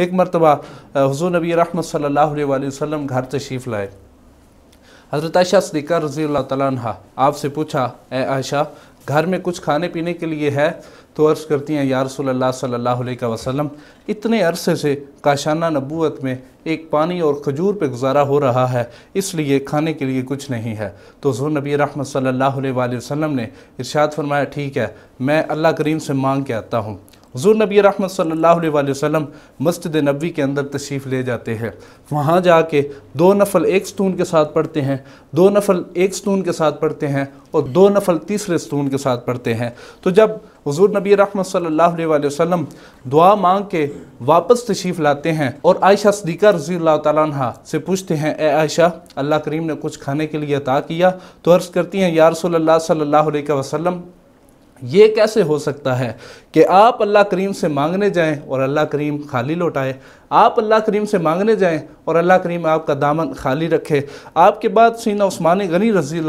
एक मरतबा हजू नबी रहमत सल्ला वसम घर तशीफ़ लाए हज़रत आयशा सदीक़ा रज़ी तला आपसे पूछा ए आयशा घर में कुछ खाने पीने के लिए है तो अर्ज़ करती हैं या रसोल्ला सल्ला वसलम इतने अरसे से काशाना नबूत में एक पानी और खजूर पे गुजारा हो रहा है इसलिए खाने के लिए कुछ नहीं है तो जो नबी रहमत सल्लल्लाहु अलैहि वसल्लम ने इरशाद फरमाया ठीक है मैं अल्लाह करीम से मांग के आता हूँ हजूर नबी रहमत अलैहि वसल्लम मस्जिद नबी के अंदर तशरीफ़ ले जाते हैं वहाँ जाके दो नफल एक स्तून के साथ पढ़ते हैं दो नफल एक स्तून के साथ पढ़ते हैं और दो नफल तीसरे स्तून के साथ पढ़ते हैं तो जब हजूर नबी रहमत अलैहि वसल्लम दुआ मांग के वापस तशरीफ़ लाते हैं और आयशा सदीक़ा रजी तह से पूछते हैं ए आयशा अल्लाह करीम ने कुछ खाने के लिए अता किया तो अर्ज़ करती हैं यार सल्ला सल्ला वसम ये कैसे हो सकता है कि आप अल्लाह करीम से मांगने जाएं और अल्लाह करीम खाली लौटाए आप अल्लाह करीम से मांगने जाएं और अल्लाह करीम आपका दामन खाली रखे आपके बाद सीना उस्मान गनी रजी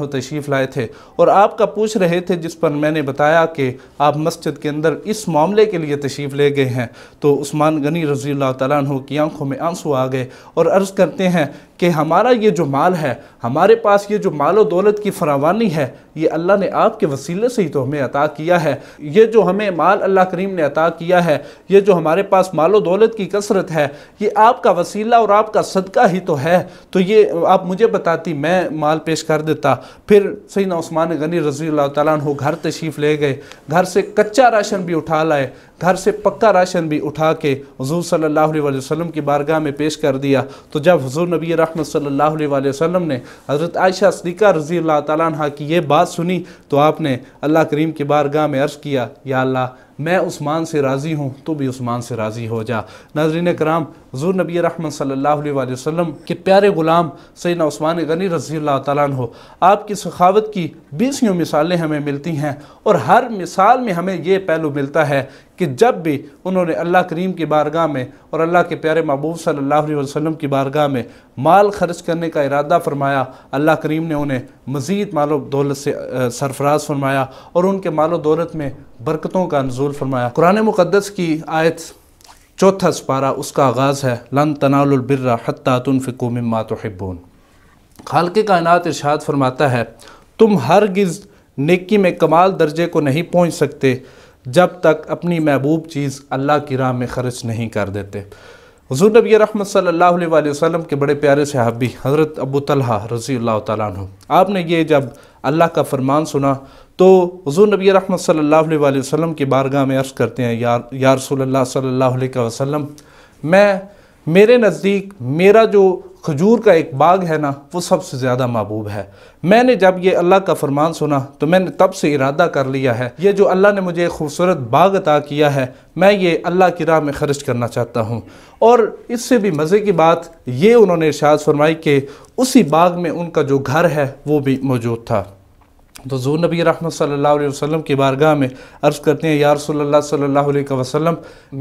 तु तशरीफ़ लाए थे और आपका पूछ रहे थे जिस पर मैंने बताया कि आप मस्जिद के अंदर इस मामले के लिए तशरीफ़ ले गए हैं तो उस्मान गनी रजी तु की आंखों में आंसू आ गए और अर्ज़ करते हैं कि हमारा ये जो माल है हमारे पास ये जो मालो दौलत की फरावानी है ये अल्लाह ने आपके वसीले से ही तो हमें अता किया है ये जो हमें माल अल्लाह करीम ने अता किया है ये जो हमारे पास मालो दौलत की कसरत है ये आपका वसीला अल्लाह और आपका सदका ही तो है तो ये आप मुझे बताती मैं माल पेश कर देता फिर ना उस्मान गनी रजी तु घर तशीफ़ ले गए घर से कच्चा राशन भी उठा लाए घर से पक्का राशन भी उठा के हजूर सल्ह वसम की बारगाह में पेश कर दिया तो जब हजूर नबी रहमत सल्ह वसम ने हज़रत आयशा सदीक़ा रजी तह की ये बात सुनी तो आपने अल्लाह करीम की बारगाह में अर्ज़ किया या अल्लाह मैं उस्मान से राज़ी हूँ तो भी उस्मान से राज़ी हो जा नाजरीन कराम हजूर नबी रहमन सल्ला वसम के प्यारे ग़ुलाम सैन ओस्मान गनी रजी हो आपकी सखावत की बीसियों मिसालें हमें मिलती हैं और हर मिसाल में हमें ये पहलू मिलता है कि जब भी उन्होंने अल्लाह करीम की बारगाह में और अल्लाह के प्यारे महबूब सल्ह वसम की बारगाह में माल खर्च करने का इरादा फरमाया अल्लाह करीम ने उन्हें मज़ीद मालो दौलत से सरफराज फरमाया और उनके मालो दौलत में बरकतों का नजूल फरमाया कुरान मुक़दस की आयत चौथा सपारा उसका आगाज़ है लन तनालबिर्रा हत्तातुन फ़िको मम्मा खाल के कायनत इर्शाद फरमाता है तुम हर गिज़ नेकी में कमाल दर्जे को नहीं पहुँच सकते जब तक अपनी महबूब चीज़ अल्लाह की राह में खर्च नहीं कर देते हजू नबी रहमत सल्ला वसम के बड़े प्यारे सहाबी हज़रत अबू तलहा रज़ी अल्लाह तु आपने ये जब अल्लाह का फरमान सुना तो हजू नबी रहमत सल्ला वसम की बारगाह में अर्ज़ करते हैं यार यार सल्ला वसम मैं मेरे नज़दीक मेरा जो खजूर का एक बाग है ना वो सबसे ज़्यादा महबूब है मैंने जब ये अल्लाह का फरमान सुना तो मैंने तब से इरादा कर लिया है ये जो अल्लाह ने मुझे खूबसूरत बाग अता किया है मैं ये अल्लाह की राह में खर्च करना चाहता हूँ और इससे भी मज़े की बात ये उन्होंने इर्शाद फरमाई कि उसी बाग में उनका जो घर है वो भी मौजूद था तो जो नबी रहमत सल्ला वसम की बारगाह में अर्ज़ करते हैं यार सल्ला सल्ला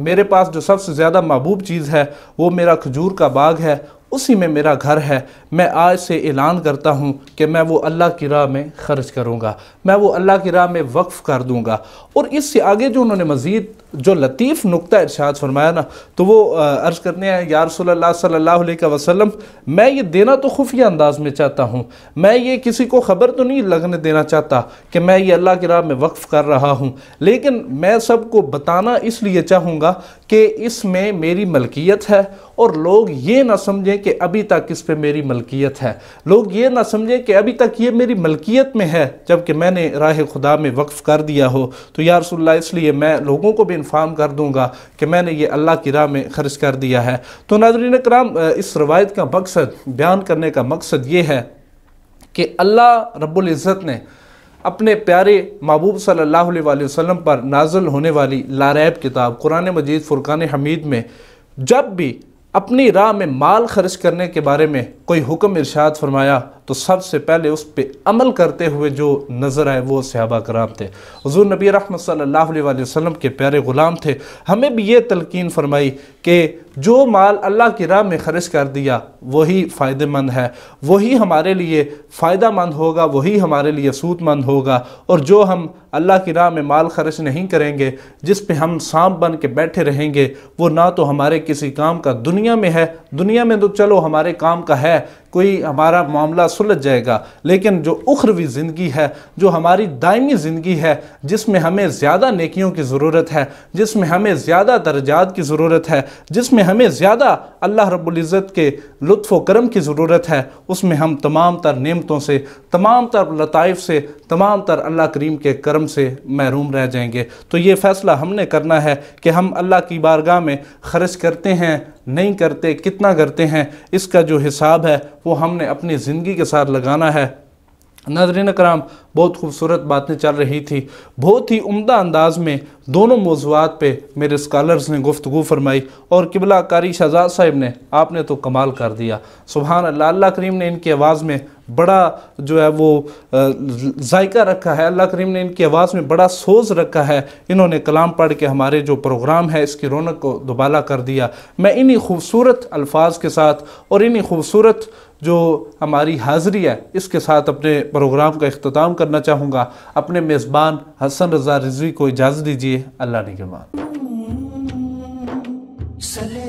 मेरे पास जो सबसे ज़्यादा महबूब चीज़ है वो मेरा खजूर का बाग है उसी में मेरा घर है मैं आज से ऐलान करता हूँ कि मैं वो अल्लाह की राह में ख़र्च करूँगा मैं वो अल्लाह की राह में वक्फ़ कर दूँगा और इससे आगे जो उन्होंने मज़ीद जो लतीफ़ नुक्ता इर्शाद फरमाया ना तो वो अर्ज़ करने हैं यार सल्ला सल्ला वसलम मैं ये देना तो खुफिया अंदाज में चाहता हूँ मैं ये किसी को ख़बर तो नहीं लगने देना चाहता कि मैं ये अल्लाह की राह में वक्फ़ कर रहा हूँ लेकिन मैं सबको बताना इसलिए चाहूँगा कि इसमें मेरी मलकियत है और लोग ये ना समझें कि अभी तक इस पर मेरी मलकियत है लोग ये ना समझें कि अभी तक ये मेरी मलकियत में है जबकि मैंने राह खुदा में वक्फ़ कर दिया हो तो या रसोल्ला इसलिए मैं लोगों को भी इन्फॉर्म कर दूँगा कि मैंने ये अल्लाह की राह में खर्च कर दिया है तो नाजरीन कराम इस रवायत का मकसद बयान करने का मकसद ये है कि अल्लाह रब्ज़त ने अपने प्यारे महबूब सल्लल्लाहु अलैहि वसल्लम पर नाजल होने वाली लारैब किताब कुरान मजीद फ़ुरक़ान हमीद में जब भी अपनी राह में माल खर्च करने के बारे में कोई हुक्म इरशाद फरमाया तो सबसे पहले उस पर अमल करते हुए जो नज़र आए वो सहाबा कराम थे हजूर नबी रहमत सल्लल्लाहु अलैहि वसल्लम के प्यारे ग़ुलाम थे हमें भी ये तलकिन फरमाई कि जो माल अल्लाह की राह में खर्च कर दिया वही फ़ायदेमंद है वही हमारे लिए फ़ायदा मंद होगा वही हमारे लिए सूतमंद होगा और जो हम अल्लाह की राह में माल खर्च नहीं करेंगे जिस पर हम सांप बन के बैठे रहेंगे वो ना तो हमारे किसी काम का दुनिया में है दुनिया में तो चलो हमारे काम का है कोई हमारा मामला सुलझ जाएगा लेकिन जो उखरवी ज़िंदगी है जो हमारी दायमी ज़िंदगी है जिसमें हमें ज़्यादा नेकियों की ज़रूरत है जिसमें हमें ज़्यादा दर्जात की ज़रूरत है जिसमें हमें ज़्यादा अल्लाह रब्ज़त के लुत्फ़ करम की ज़रूरत है उसमें हम तमाम तर नियमतों से तमाम तर लताइफ से तमाम तर अल्लाह करीम के करम से महरूम रह जाएंगे तो ये फ़ैसला हमने करना है कि हम अल्लाह की बारगाह में खर्च करते हैं नहीं करते कितना करते हैं इसका जो हिसाब है वो हमने अपनी ज़िंदगी के साथ लगाना है नजरिन कराम बहुत खूबसूरत बातें चल रही थी बहुत ही उम्दा अंदाज में दोनों मौजूद पे मेरे स्कॉलर्स ने गुफ्तु फरमाई और किबला कारी शहजाद साहब ने आपने तो कमाल कर दिया सुबहान अल्लाह अल्लाह करीम ने इनकी आवाज़ में बड़ा जो है वो जायका रखा है अल्लाह करीम ने इनकी आवाज़ में बड़ा सोज रखा है इन्होंने कलाम पढ़ के हमारे जो प्रोग्राम है इसकी रौनक को दुबाला कर दिया मैं इन्हीं खूबसूरत अल्फाज के साथ और इन्हीं खूबसूरत जो हमारी हाज़िरी है इसके साथ अपने प्रोग्राम का अख्ताम करना चाहूँगा अपने मेज़बान हसन रजा रिजवी को इजाज़त दीजिए अल्लाह ने के मान